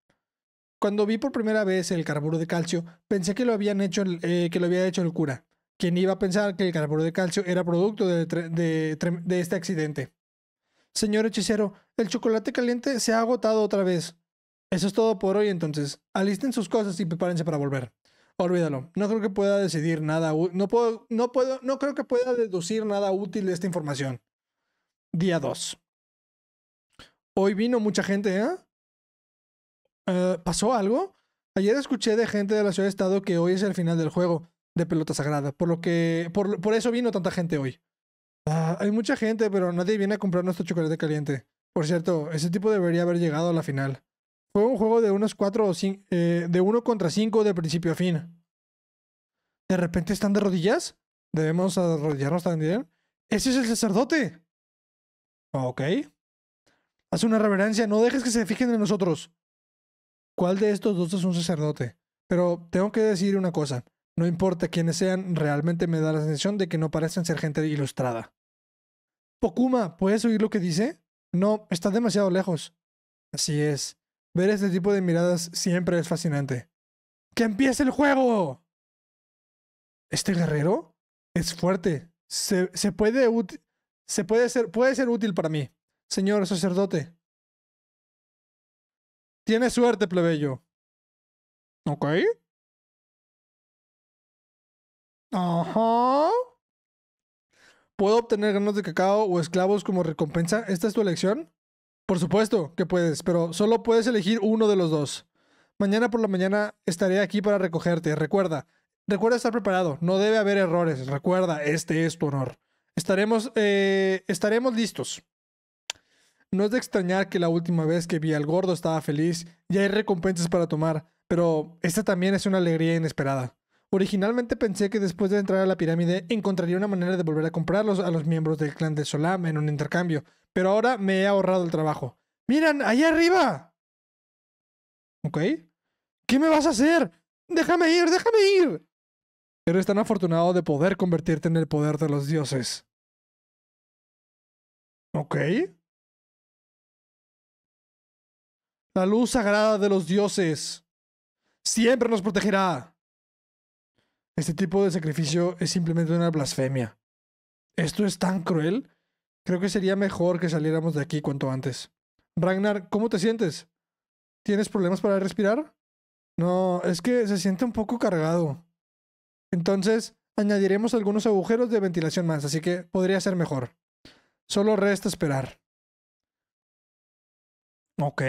Cuando vi por primera vez el carburo de calcio, pensé que lo, habían hecho, eh, que lo había hecho el cura, quien iba a pensar que el carburo de calcio era producto de este accidente. Señor hechicero, el chocolate caliente se ha agotado otra vez. Eso es todo por hoy entonces. Alisten sus cosas y prepárense para volver. Olvídalo. No creo que pueda decidir nada. No puedo, no puedo, no creo que pueda deducir nada útil de esta información. Día 2. Hoy vino mucha gente, ¿eh? ¿eh? ¿Pasó algo? Ayer escuché de gente de la ciudad de estado que hoy es el final del juego de pelota sagrada, por lo que por, eso vino tanta gente hoy. Ah, hay mucha gente, pero nadie viene a comprar nuestro chocolate caliente. Por cierto, ese tipo debería haber llegado a la final. Fue un juego de unos cuatro o cinco, eh, de uno contra cinco de principio a fin. De repente están de rodillas. Debemos arrodillarnos también. Ese es el sacerdote. Ok. Haz una reverencia, no dejes que se fijen en nosotros. ¿Cuál de estos dos es un sacerdote? Pero tengo que decir una cosa. No importa quiénes sean, realmente me da la sensación de que no parecen ser gente ilustrada. Pokuma, ¿puedes oír lo que dice? No, está demasiado lejos. Así es. Ver este tipo de miradas siempre es fascinante. ¡Que empiece el juego! Este guerrero es fuerte. Se, puede se puede ser, puede ser útil para mí, señor sacerdote. Tiene suerte, plebeyo. ¿Ok? Ajá. ¿Puedo obtener granos de cacao o esclavos como recompensa? ¿Esta es tu elección? Por supuesto que puedes, pero solo puedes elegir uno de los dos. Mañana por la mañana estaré aquí para recogerte. Recuerda, recuerda estar preparado. No debe haber errores. Recuerda, este es tu honor. Estaremos, eh, estaremos listos. No es de extrañar que la última vez que vi al gordo estaba feliz y hay recompensas para tomar, pero esta también es una alegría inesperada. Originalmente pensé que después de entrar a la pirámide encontraría una manera de volver a comprarlos a los miembros del clan de Solam en un intercambio, pero ahora me he ahorrado el trabajo. ¡Miran, allá arriba! ¿Ok? ¿Qué me vas a hacer? ¡Déjame ir, déjame ir! Eres tan afortunado de poder convertirte en el poder de los dioses. ¿Ok? La luz sagrada de los dioses siempre nos protegerá. Este tipo de sacrificio es simplemente una blasfemia. Esto es tan cruel. Creo que sería mejor que saliéramos de aquí cuanto antes. Ragnar, ¿cómo te sientes? ¿Tienes problemas para respirar? No, es que se siente un poco cargado. Entonces, añadiremos algunos agujeros de ventilación más, así que podría ser mejor. Solo resta esperar. Ok.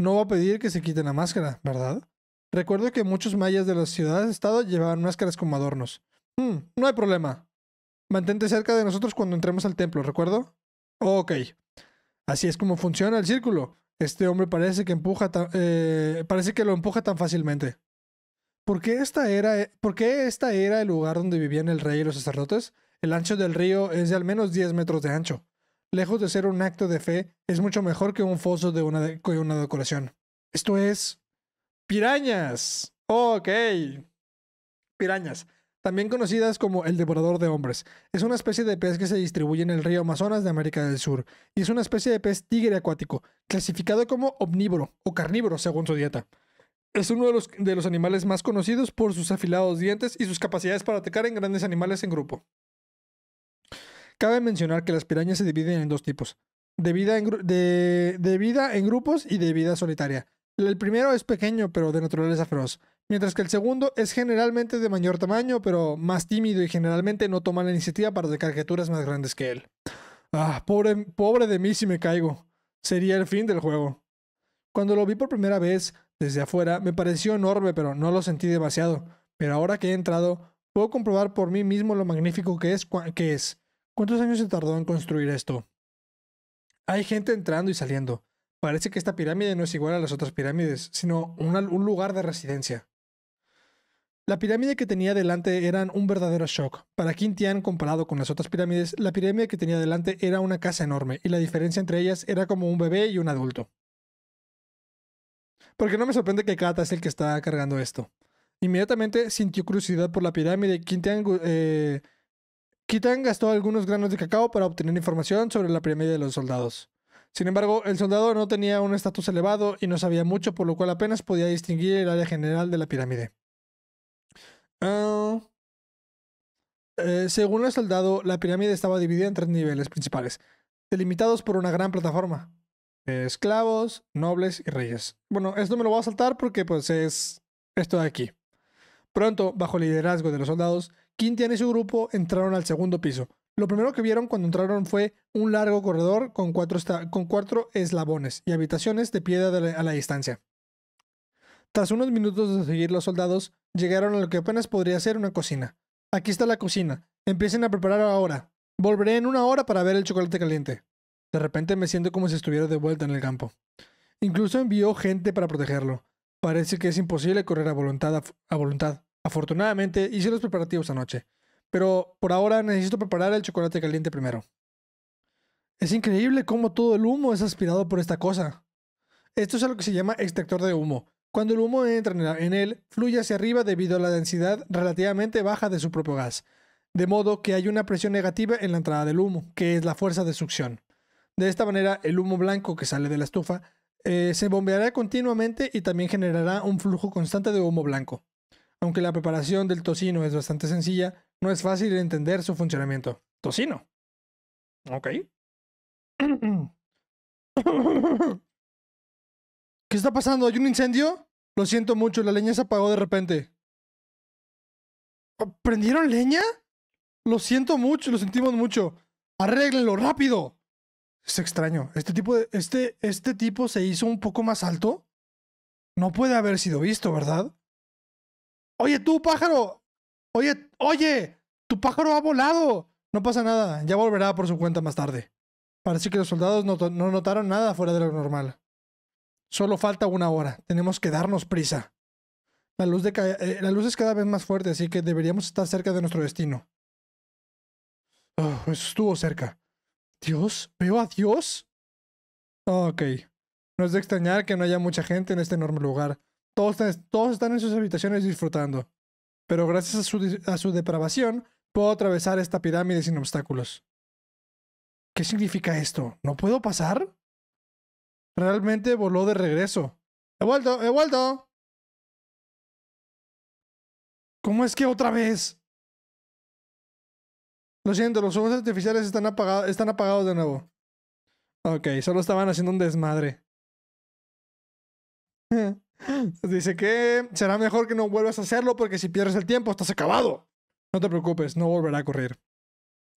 No va a pedir que se quite la máscara, ¿verdad? Recuerdo que muchos mayas de las ciudades-estado llevaban máscaras como adornos. Mm, no hay problema. Mantente cerca de nosotros cuando entremos al templo, ¿recuerdo? Ok. Así es como funciona el círculo. Este hombre parece que empuja eh, parece que lo empuja tan fácilmente. ¿Por qué, esta era, eh, ¿Por qué era el lugar donde vivían el rey y los sacerdotes? El ancho del río es de al menos 10 metros de ancho. Lejos de ser un acto de fe, es mucho mejor que un foso de de, una decoración. Esto es... Pirañas. Ok. Pirañas, también conocidas como el devorador de hombres, es una especie de pez que se distribuye en el río Amazonas de América del Sur y es una especie de pez tigre acuático, clasificado como omnívoro o carnívoro según su dieta. Es uno de los, de los animales más conocidos por sus afilados dientes y sus capacidades para atacar en grandes animales en grupo. Cabe mencionar que las pirañas se dividen en dos tipos, de vida de vida en grupos y de vida solitaria. El primero es pequeño, pero de naturaleza feroz, mientras que el segundo es generalmente de mayor tamaño, pero más tímido y generalmente no toma la iniciativa para de caricaturas más grandes que él. Ah, pobre, pobre de mí si me caigo. Sería el fin del juego. Cuando lo vi por primera vez, desde afuera, me pareció enorme, pero no lo sentí demasiado. Pero ahora que he entrado, puedo comprobar por mí mismo lo magnífico que es. Que es. ¿Cuántos años se tardó en construir esto? Hay gente entrando y saliendo parece que esta pirámide no es igual a las otras pirámides, sino un lugar de residencia. La pirámide que tenía delante era un verdadero shock. Para Quintian, comparado con las otras pirámides, la pirámide que tenía delante era una casa enorme, y la diferencia entre ellas era como un bebé y un adulto. Porque no me sorprende que Kata es el que está cargando esto. Inmediatamente sintió curiosidad por la pirámide. y eh, gastó algunos granos de cacao para obtener información sobre la pirámide de los soldados. Sin embargo, el soldado no tenía un estatus elevado y no sabía mucho, por lo cual apenas podía distinguir el área general de la pirámide. Ah, eh, según el soldado, la pirámide estaba dividida en tres niveles principales, delimitados por una gran plataforma. Eh, esclavos, nobles y reyes. Bueno, esto me lo voy a saltar porque pues es esto de aquí. Pronto, bajo el liderazgo de los soldados, Quintian y su grupo entraron al segundo piso, lo primero que vieron cuando entraron fue un largo corredor con cuatro, con cuatro eslabones y habitaciones de piedra a la distancia. Tras unos minutos de seguir los soldados, llegaron a lo que apenas podría ser una cocina. Aquí está la cocina. Empiecen a preparar ahora. Volveré en una hora para ver el chocolate caliente. De repente me siento como si estuviera de vuelta en el campo. Incluso envió gente para protegerlo. Parece que es imposible correr a voluntad. a voluntad. Afortunadamente hice los preparativos anoche. Pero por ahora necesito preparar el chocolate caliente primero. Es increíble cómo todo el humo es aspirado por esta cosa. Esto es lo que se llama extractor de humo. Cuando el humo entra en él, fluye hacia arriba debido a la densidad relativamente baja de su propio gas, de modo que hay una presión negativa en la entrada del humo, que es la fuerza de succión. De esta manera, el humo blanco que sale de la estufa eh, se bombeará continuamente y también generará un flujo constante de humo blanco. Aunque la preparación del tocino es bastante sencilla, no es fácil entender su funcionamiento. Tocino. Ok. ¿Qué está pasando? ¿Hay un incendio? Lo siento mucho, la leña se apagó de repente. ¿Oh, ¿Prendieron leña? Lo siento mucho, lo sentimos mucho. Arréglenlo, rápido. Es extraño. Este tipo de, este, este tipo se hizo un poco más alto. No puede haber sido visto, ¿verdad? Oye, tú, pájaro, Oye, oye, tu pájaro ha volado. No pasa nada, ya volverá por su cuenta más tarde. Parece que los soldados no, notaron nada fuera de lo normal. Solo falta una hora, tenemos que darnos prisa. La luz, eh, es cada vez más fuerte, así que deberíamos estar cerca de nuestro destino. Oh, estuvo cerca. ¿Dios? ¿Veo a Dios? Ah, ok. No es de extrañar que no haya mucha gente en este enorme lugar. Todos, todos están en sus habitaciones disfrutando pero gracias a su, depravación puedo atravesar esta pirámide sin obstáculos. ¿Qué significa esto? ¿No puedo pasar? Realmente voló de regreso. He vuelto, he vuelto. ¿Cómo es que otra vez? Lo siento, los ojos artificiales están, están apagados de nuevo. Ok, solo estaban haciendo un desmadre. Dice que será mejor que no vuelvas a hacerlo porque si pierdes el tiempo estás acabado. No te preocupes, no volverá a correr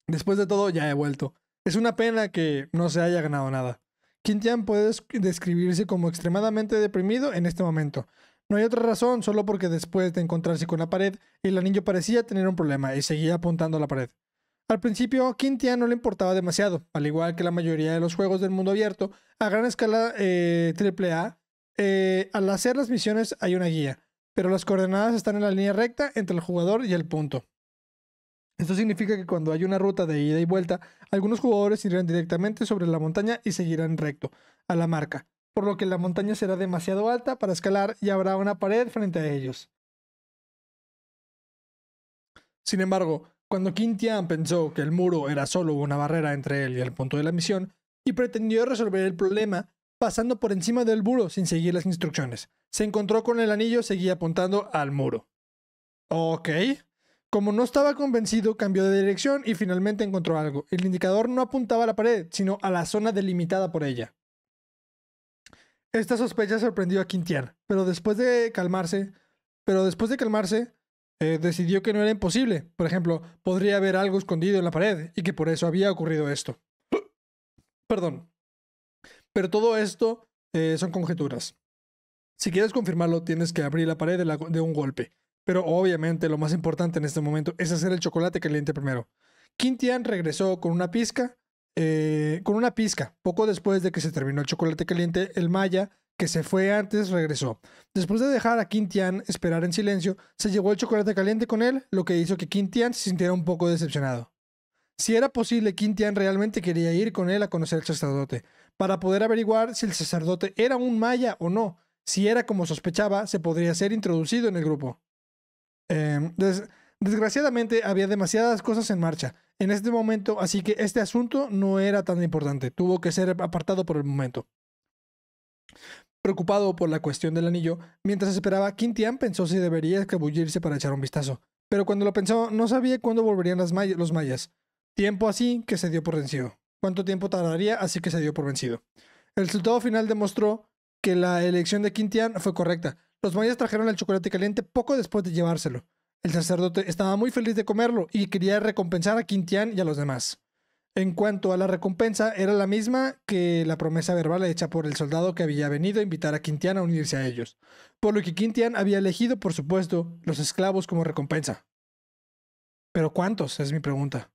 Después de todo, ya he vuelto. Es una pena que no se haya ganado nada. Quintian puede describirse como extremadamente deprimido en este momento. No hay otra razón, solo porque después de encontrarse con la pared, el anillo parecía tener un problema y seguía apuntando a la pared. Al principio, Quintian no le importaba demasiado, al igual que la mayoría de los juegos del mundo abierto, a gran escala AAA, eh, eh, al hacer las misiones hay una guía, pero las coordenadas están en la línea recta entre el jugador y el punto. Esto significa que cuando hay una ruta de ida y vuelta, algunos jugadores irán directamente sobre la montaña y seguirán recto, a la marca, por lo que la montaña será demasiado alta para escalar y habrá una pared frente a ellos. Sin embargo, cuando Quintian pensó que el muro era solo una barrera entre él y el punto de la misión, y pretendió resolver el problema, pasando por encima del muro sin seguir las instrucciones. Se encontró con el anillo, seguía apuntando al muro. Ok. Como no estaba convencido, cambió de dirección y finalmente encontró algo. El indicador no apuntaba a la pared, sino a la zona delimitada por ella. Esta sospecha sorprendió a Quintian, pero después de calmarse, pero después de calmarse, eh, decidió que no era imposible. Por ejemplo, podría haber algo escondido en la pared y que por eso había ocurrido esto. Perdón. Pero todo esto eh, son conjeturas. Si quieres confirmarlo, tienes que abrir la pared de, un golpe. Pero obviamente lo más importante en este momento es hacer el chocolate caliente primero. Quintian regresó con una pizca, eh, con una pizca, poco después de que se terminó el chocolate caliente, el maya, que se fue antes, regresó. Después de dejar a Quintian esperar en silencio, se llevó el chocolate caliente con él, lo que hizo que Quintian se sintiera un poco decepcionado. Si era posible, Quintian realmente quería ir con él a conocer al sacerdote, para poder averiguar si el sacerdote era un maya o no. Si era como sospechaba, se podría ser introducido en el grupo. Em, desgraciadamente había demasiadas cosas en marcha en este momento, así que este asunto no era tan importante, tuvo que ser apartado por el momento. Preocupado por la cuestión del anillo, mientras esperaba, Quintian pensó si debería escabullirse para echar un vistazo, pero cuando lo pensó no sabía cuándo volverían los mayas, tiempo así que se dio por vencido cuánto tiempo tardaría, así que se dio por vencido. El resultado final demostró que la elección de Quintián fue correcta. Los mayas trajeron el chocolate caliente poco después de llevárselo. El sacerdote estaba muy feliz de comerlo y quería recompensar a Quintian y a los demás. En cuanto a la recompensa, era la misma que la promesa verbal hecha por el soldado que había venido a invitar a Quintian a unirse a ellos, por lo que Quintián había elegido, por supuesto, los esclavos como recompensa. Pero ¿cuántos? es mi pregunta.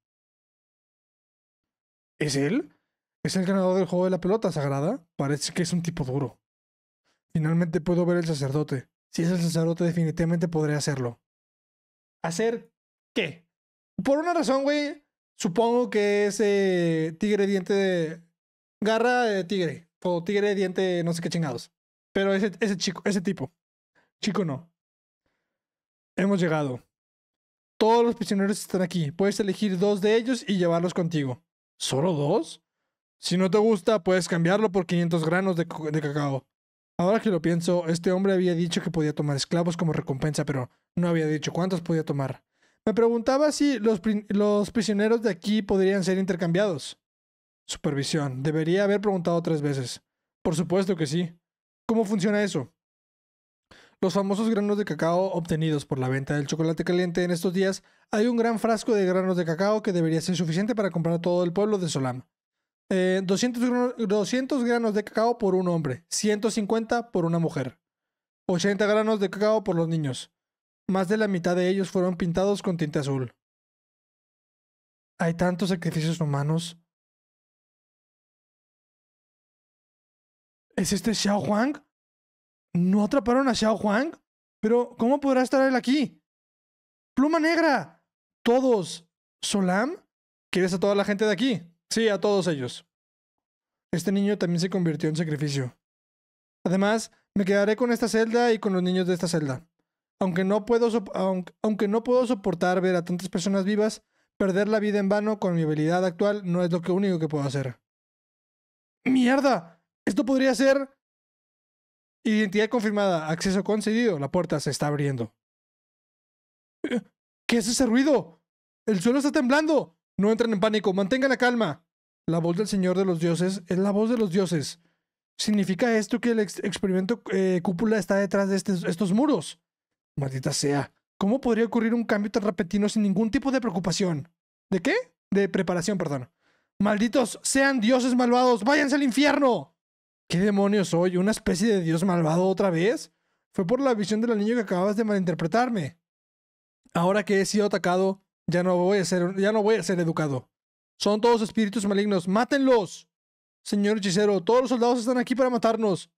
¿Es él? ¿Es el ganador del juego de la pelota sagrada? Parece que es un tipo duro. Finalmente puedo ver el sacerdote. Si es el sacerdote, definitivamente podré hacerlo. ¿Hacer qué? Por una razón, güey, supongo que ese eh, tigre diente de... Garra de tigre. O tigre diente no sé qué chingados. Pero ese, ese chico, ese tipo. Chico no. Hemos llegado. Todos los prisioneros están aquí. Puedes elegir dos de ellos y llevarlos contigo. ¿Solo dos? Si no te gusta, puedes cambiarlo por 500 granos de, cacao. Ahora que lo pienso, este hombre había dicho que podía tomar esclavos como recompensa, pero no había dicho cuántos podía tomar. Me preguntaba si los prisioneros de aquí podrían ser intercambiados. Supervisión. Debería haber preguntado tres veces. Por supuesto que sí. ¿Cómo funciona eso? los famosos granos de cacao obtenidos por la venta del chocolate caliente en estos días, hay un gran frasco de granos de cacao que debería ser suficiente para comprar todo el pueblo de Solama. 200, eh, granos, de cacao por un hombre, 150 por una mujer, 80 granos de cacao por los niños. Más de la mitad de ellos fueron pintados con tinta azul. Hay tantos sacrificios humanos. ¿Es este Xiao Huang? No atraparon a Xiao Huang, pero ¿cómo podrá estar él aquí? Pluma negra. Todos. Solam. ¿Quieres a toda la gente de aquí? Sí, a todos ellos. Este niño también se convirtió en sacrificio. Además, me quedaré con esta celda y con los niños de esta celda. Aunque no puedo, no puedo soportar ver a tantas personas vivas, perder la vida en vano con mi habilidad actual no es lo que único que puedo hacer. ¡Mierda! Esto podría ser Identidad confirmada, acceso concedido, la puerta se está abriendo. Eh, ¿Qué es ese ruido? El suelo está temblando. No entren en pánico, mantengan la calma. La voz del Señor de los Dioses es la voz de los dioses. ¿Significa esto que el experimento eh, cúpula está detrás de estos muros? Maldita sea. ¿Cómo podría ocurrir un cambio tan repentino sin ningún tipo de preocupación? ¿De qué? De preparación, perdón. Malditos sean dioses malvados, váyanse al infierno. ¿Qué demonios soy? ¿Una especie de dios malvado otra vez? Fue por la visión del niño que acababas de malinterpretarme. Ahora que he sido atacado, ya no voy a ser, ya no voy a ser educado. Son todos espíritus malignos. ¡Mátenlos! Señor hechicero, todos los soldados están aquí para matarnos.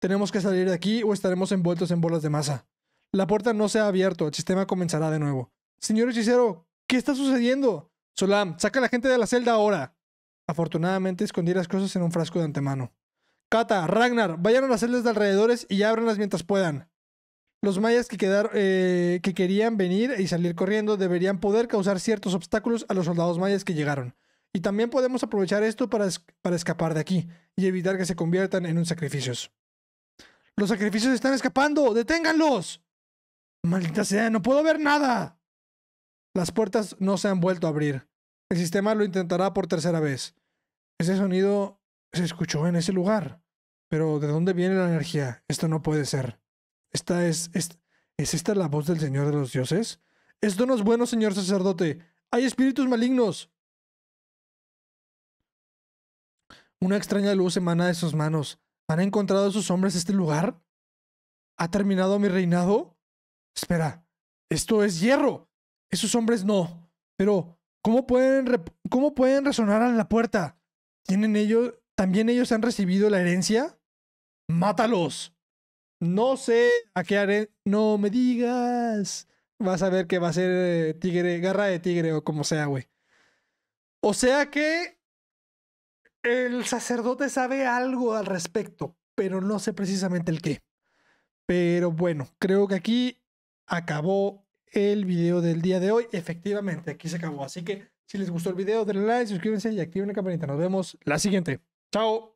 Tenemos que salir de aquí o estaremos envueltos en bolas de masa. La puerta no se ha abierto, el sistema comenzará de nuevo. Señor hechicero, ¿qué está sucediendo? Solam, saca a la gente de la celda ahora. Afortunadamente escondí las cosas en un frasco de antemano. Ragnar, vayan a las celdas de alrededores y ábranlas mientras puedan. Los mayas que, eh, que querían venir y salir corriendo deberían poder causar ciertos obstáculos a los soldados mayas que llegaron. Y también podemos aprovechar esto para, escapar de aquí y evitar que se conviertan en un sacrificios. Los sacrificios están escapando, deténganlos. Maldita sea, no puedo ver nada. Las puertas no se han vuelto a abrir. El sistema lo intentará por tercera vez. Ese sonido se escuchó en ese lugar. Pero ¿de dónde viene la energía? Esto no puede ser. Esta es, es, ¿Es esta la voz del Señor de los dioses? Esto no es bueno, señor sacerdote. Hay espíritus malignos. Una extraña luz emana de sus manos. ¿Han encontrado a sus hombres este lugar? ¿Ha terminado mi reinado? Espera, esto es hierro. Esos hombres no. Pero, ¿cómo pueden, cómo pueden resonar en la puerta? ¿Tienen ellos, también ellos han recibido la herencia? mátalos. No sé a qué haré. No me digas. Vas a ver que va a ser eh, tigre, garra de tigre o como sea, güey. O sea que el sacerdote sabe algo al respecto, pero no sé precisamente el qué. Pero bueno, creo que aquí acabó el video del día de hoy. Efectivamente, aquí se acabó. Así que si les gustó el video, denle like, suscríbanse y activen la campanita. Nos vemos la siguiente. Chao.